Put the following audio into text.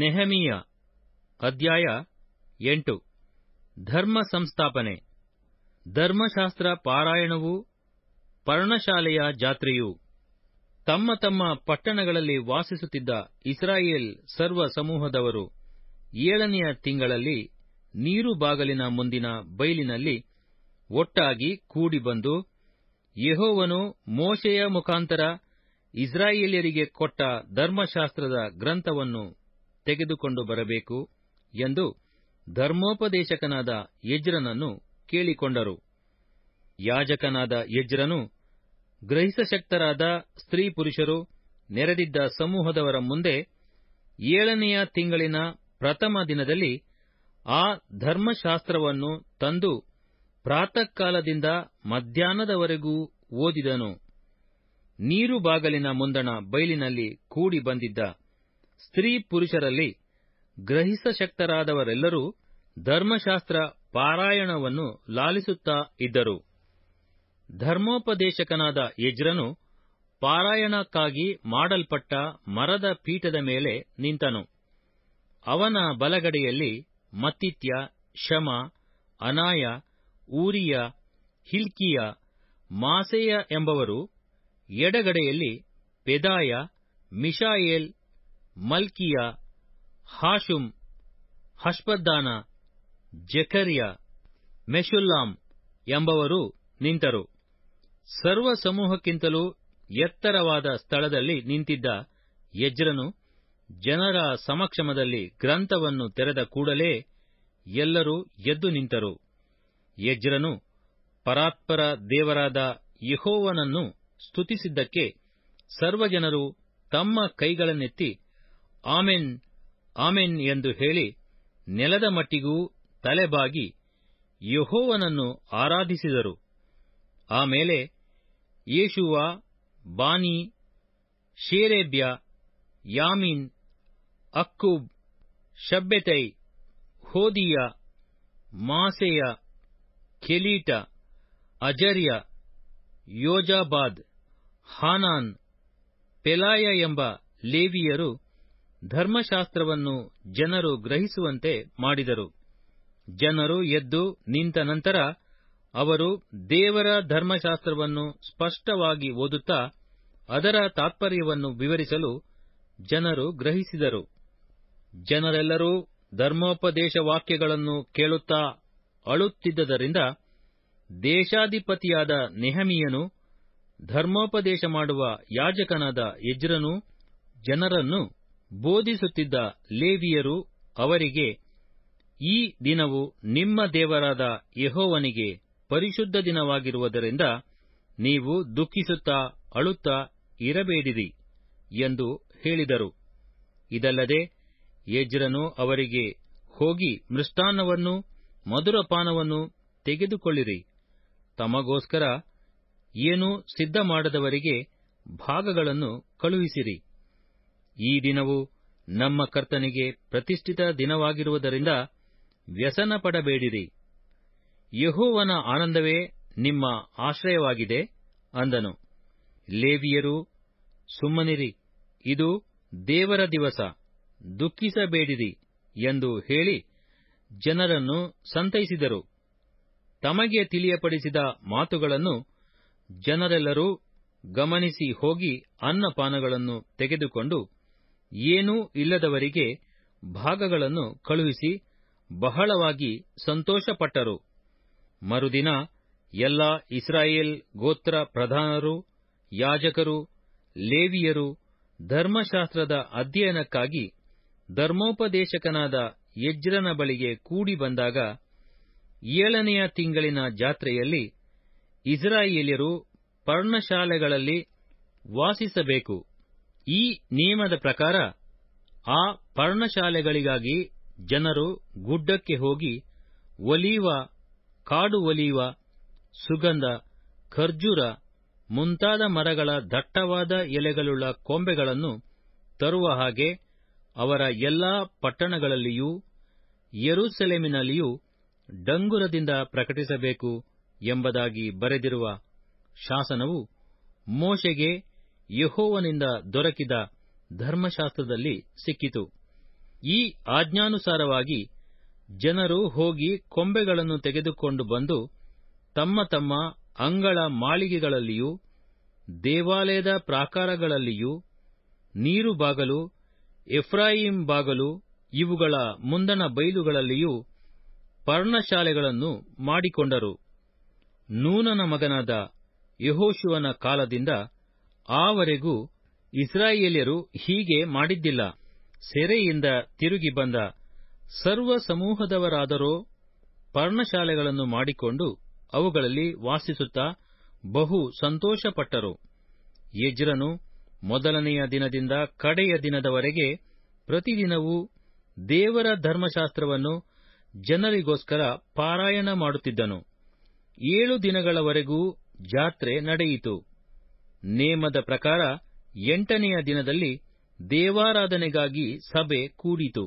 ನೆಹಮೀಯ ಅಧ್ಯಾಯ ಎಂಟು ಧರ್ಮ ಸಂಸ್ಥಾಪನೆ ಧರ್ಮಶಾಸ್ತ್ರ ಪಾರಾಯಣವು ಪರ್ಣಶಾಲೆಯ ಜಾತ್ರೆಯೂ ತಮ್ಮ ತಮ್ಮ ಪಟ್ಟಣಗಳಲ್ಲಿ ವಾಸಿಸುತ್ತಿದ್ದ ಇಸ್ರಾಯೇಲ್ ಸರ್ವ ಸಮೂಹದವರು ಏಳನೆಯ ತಿಂಗಳಲ್ಲಿ ನೀರು ಬಾಗಲಿನ ಮುಂದಿನ ಬೈಲಿನಲ್ಲಿ ಒಟ್ಟಾಗಿ ಕೂಡಿ ಬಂದು ಯೆಹೋವನು ಮೋಶೆಯ ಮುಖಾಂತರ ಇಸ್ರಾಯೇಲ್ಯರಿಗೆ ಕೊಟ್ಟ ಧರ್ಮಶಾಸ್ತ್ರದ ಗ್ರಂಥವನ್ನು ತೆಗೆದುಕೊಂಡು ಬರಬೇಕು ಎಂದು ಧರ್ಮೋಪದೇಶಕನಾದ ಯಜ್ರನನ್ನು ಕೇಳಿಕೊಂಡರು ಯಾಜಕನಾದ ಯಜ್ರನು ಗ್ರಹಿಸಶಕ್ತರಾದ ಸ್ತ್ರೀ ಪುರುಷರು ನೆರೆದಿದ್ದ ಸಮೂಹದವರ ಮುಂದೆ ಏಳನೆಯ ತಿಂಗಳಿನ ಪ್ರಥಮ ದಿನದಲ್ಲಿ ಆ ಧರ್ಮಶಾಸ್ತ್ರವನ್ನು ತಂದು ಪ್ರಾತಃಕಾಲದಿಂದ ಕಾಲದಿಂದ ಮಧ್ಯಾಹ್ನದವರೆಗೂ ಓದಿದನು ನೀರು ಬಾಗಲಿನ ಮುಂದಣ ಬೈಲಿನಲ್ಲಿ ಕೂಡಿ ಬಂದಿದ್ದ ಸ್ತ್ರೀ ಪುರುಷರಲ್ಲಿ ಗ್ರಹಿಸ ಶಕ್ತರಾದವರೆಲ್ಲರೂ ಧರ್ಮಶಾಸ್ತ್ರ ಪಾರಾಯಣವನ್ನು ಲಾಲಿಸುತ್ತಾ ಇದ್ದರು ಧರ್ಮೋಪದೇಶಕನಾದ ಯಜ್ರನು ಪಾರಾಯಣಕ್ಕಾಗಿ ಮಾಡಲ್ಪಟ್ಟ ಮರದ ಪೀಠದ ಮೇಲೆ ನಿಂತನು ಅವನ ಬಲಗಡೆಯಲ್ಲಿ ಮತ್ತಿತ್ಯ ಶಮ ಅನಾಯ ಊರಿಯ ಹಿಲ್ಕಿಯ ಮಾಸೇಯ ಎಂಬವರು ಎಡಗಡೆಯಲ್ಲಿ ಪೆದಾಯ ಮಿಶಾಯೇಲ್ ಮಲ್ಕಿಯ ಹಾಶುಮ್ ಹಷ್ಪದ್ದಾನ ಜೆಕರಿಯಾ ಮೆಶುಲ್ಲಾಂ ಎಂಬವರು ನಿಂತರು ಸರ್ವ ಸಮೂಹಕ್ಕಿಂತಲೂ ಎತ್ತರವಾದ ಸ್ಥಳದಲ್ಲಿ ನಿಂತಿದ್ದ ಯಜ್ರನು ಜನರ ಸಮಕ್ಷಮದಲ್ಲಿ ಗ್ರಂಥವನ್ನು ತೆರೆದ ಕೂಡಲೇ ಎಲ್ಲರೂ ಎದ್ದು ನಿಂತರು ಯಜ್ರನು ಪರಾತ್ಪರ ದೇವರಾದ ಯಹೋವನನ್ನು ಸ್ತುತಿಸಿದ್ದಕ್ಕೆ ಸರ್ವಜನರು ತಮ್ಮ ಕೈಗಳನ್ನೆತ್ತಿ ಆಮೆನ್ ಆಮೆನ್ ಎಂದು ಹೇಳಿ ನೆಲದ ಮಟ್ಟಿಗೂ ತಲೆಬಾಗಿ ಯಹೋವನನ್ನು ಆರಾಧಿಸಿದರು ಆಮೇಲೆ Jeshua Bani Sherebiah Jamin Akkub Shabbethai Hodiah Maaseiah Kelita Azariah Jozabad Hanan Pelaiah ಎಂಬ ಲೇವಿಯರು ಧರ್ಮಶಾಸ್ತ್ರವನ್ನು ಜನರು ಗ್ರಹಿಸುವಂತೆ ಮಾಡಿದರು ಜನರು ಎದ್ದು ನಿಂತ ನಂತರ ಅವರು ದೇವರ ಧರ್ಮಶಾಸ್ತ್ರವನ್ನು ಸ್ಪಷ್ಟವಾಗಿ ಓದುತ್ತಾ ಅದರ ತಾತ್ಪರ್ಯವನ್ನು ವಿವರಿಸಲು ಜನರು ಗ್ರಹಿಸಿದರು ಜನರೆಲ್ಲರೂ ಧರ್ಮೋಪದೇಶ ವಾಕ್ಯಗಳನ್ನು ಕೇಳುತ್ತಾ ಅಳುತ್ತಿದ್ದರಿಂದ ದೇಶಾಧಿಪತಿಯಾದ ನೆಹಮಿಯನು ಧರ್ಮೋಪದೇಶ ಮಾಡುವ ಯಾಜಕನಾದ ಎಜ್ರನು ಜನರನ್ನು ಬೋಧಿಸುತ್ತಿದ್ದ ಲೇವಿಯರು ಅವರಿಗೆ ಈ ದಿನವು ನಿಮ್ಮ ದೇವರಾದ ಯಹೋವನಿಗೆ ಪರಿಶುದ್ಧ ದಿನವಾಗಿರುವುದರಿಂದ ನೀವು ದುಃಖಿಸುತ್ತಾ ಅಳುತ್ತಾ ಇರಬೇಡಿರಿ ಎಂದು ಹೇಳಿದರು ಇದಲ್ಲದೆ ಯಜ್ರನು ಅವರಿಗೆ ಹೋಗಿ ಮೃಷ್ಟಾನ್ನವನ್ನು ಮಧುರಪಾನವನ್ನು ತೆಗೆದುಕೊಳ್ಳಿರಿ ತಮಗೋಸ್ಕರ ಏನೂ ಮಾಡದವರಿಗೆ ಭಾಗಗಳನ್ನು ಕಳುಹಿಸಿರಿ ಈ ದಿನವು ನಮ್ಮ ಕರ್ತನಿಗೆ ಪ್ರತಿಷ್ಠಿತ ದಿನವಾಗಿರುವುದರಿಂದ ವ್ಯಸನ ಪಡಬೇಡಿರಿ ಯಹೋವನ ಆನಂದವೇ ನಿಮ್ಮ ಆಶ್ರಯವಾಗಿದೆ ಅಂದನು ಲೇವಿಯರು ಸುಮ್ಮನಿರಿ ಇದು ದೇವರ ದಿವಸ ದುಃಖಿಸಬೇಡಿರಿ ಎಂದು ಹೇಳಿ ಜನರನ್ನು ಸಂತೈಸಿದರು ತಮಗೆ ತಿಳಿಯಪಡಿಸಿದ ಮಾತುಗಳನ್ನು ಜನರೆಲ್ಲರೂ ಗಮನಿಸಿ ಹೋಗಿ ಅನ್ನಪಾನಗಳನ್ನು ತೆಗೆದುಕೊಂಡು ಏನೂ ಇಲ್ಲದವರಿಗೆ ಭಾಗಗಳನ್ನು ಕಳುಹಿಸಿ ಬಹಳವಾಗಿ ಸಂತೋಷಪಟ್ಟರು ಮರುದಿನ ಎಲ್ಲಾ ಇಸ್ರಾಯೇಲ್ ಗೋತ್ರ ಪ್ರಧಾನರು ಯಾಜಕರು ಲೇವಿಯರು ಧರ್ಮಶಾಸ್ತ್ರದ ಅಧ್ಯಯನಕ್ಕಾಗಿ ಧರ್ಮೋಪದೇಶಕನಾದ ಯಜ್ರನ ಬಳಿಗೆ ಕೂಡಿ ಬಂದಾಗ ಏಳನೆಯ ತಿಂಗಳಿನ ಜಾತ್ರೆಯಲ್ಲಿ ಇಸ್ರಾಯೇಲ್ಯರು ಪರ್ಣಶಾಲೆಗಳಲ್ಲಿ ವಾಸಿಸಬೇಕು ಈ ನಿಯಮದ ಪ್ರಕಾರ ಆ ಪರ್ಣಶಾಲೆಗಳಿಗಾಗಿ ಜನರು ಗುಡ್ಡಕ್ಕೆ ಹೋಗಿ ಒಲಿಯುವ ಕಾಡು ಒಲಿಯುವ ಸುಗಂಧ ಖರ್ಜೂರ ಮುಂತಾದ ಮರಗಳ ದಟ್ಟವಾದ ಎಲೆಗಳುಳ್ಳ ಕೊಂಬೆಗಳನ್ನು ತರುವ ಹಾಗೆ ಅವರ ಎಲ್ಲಾ ಪಟ್ಟಣಗಳಲ್ಲಿಯೂ ಯರುಸೆಲೆಮಿನಲ್ಲಿಯೂ ಡಂಗುರದಿಂದ ಪ್ರಕಟಿಸಬೇಕು ಎಂಬುದಾಗಿ ಬರೆದಿರುವ ಶಾಸನವು ಮೋಶೆಗೆ ಯಹೋವನಿಂದ ದೊರಕಿದ ಧರ್ಮಶಾಸ್ತ್ರದಲ್ಲಿ ಸಿಕ್ಕಿತು ಈ ಆಜ್ಞಾನುಸಾರವಾಗಿ ಜನರು ಹೋಗಿ ಕೊಂಬೆಗಳನ್ನು ತೆಗೆದುಕೊಂಡು ಬಂದು ತಮ್ಮ ತಮ್ಮ ಅಂಗಳ ಮಾಳಿಗೆಗಳಲ್ಲಿಯೂ ದೇವಾಲಯದ ಪ್ರಾಕಾರಗಳಲ್ಲಿಯೂ ನೀರು ಬಾಗಲು ಎಫ್ರಾಯಿಂ ಬಾಗಲು ಇವುಗಳ ಮುಂದಣ ಬೈಲುಗಳಲ್ಲಿಯೂ ಪರ್ಣಶಾಲೆಗಳನ್ನು ಮಾಡಿಕೊಂಡರು ನೂನನ ಮಗನಾದ ಯಹೋಶುವನ ಕಾಲದಿಂದ ಆವರೆಗೂ ಇಸ್ರಾಯೇಲ್ಯರು ಹೀಗೆ ಮಾಡಿದ್ದಿಲ್ಲ ಸೆರೆಯಿಂದ ತಿರುಗಿ ಬಂದ ಸರ್ವ ಸಮೂಹದವರಾದರೂ ಪರ್ಣಶಾಲೆಗಳನ್ನು ಮಾಡಿಕೊಂಡು ಅವುಗಳಲ್ಲಿ ವಾಸಿಸುತ್ತಾ ಬಹು ಸಂತೋಷಪಟ್ಟರು ಯಜ್ರನು ಮೊದಲನೆಯ ದಿನದಿಂದ ಕಡೆಯ ದಿನದವರೆಗೆ ಪ್ರತಿದಿನವೂ ದೇವರ ಧರ್ಮಶಾಸ್ತ್ರವನ್ನು ಜನರಿಗೋಸ್ಕರ ಪಾರಾಯಣ ಮಾಡುತ್ತಿದ್ದನು ಏಳು ದಿನಗಳವರೆಗೂ ಜಾತ್ರೆ ನಡೆಯಿತು ನೇಮದ ಪ್ರಕಾರ ಎಂಟನೆಯ ದಿನದಲ್ಲಿ ದೇವಾರಾಧನೆಗಾಗಿ ಸಭೆ ಕೂಡಿತು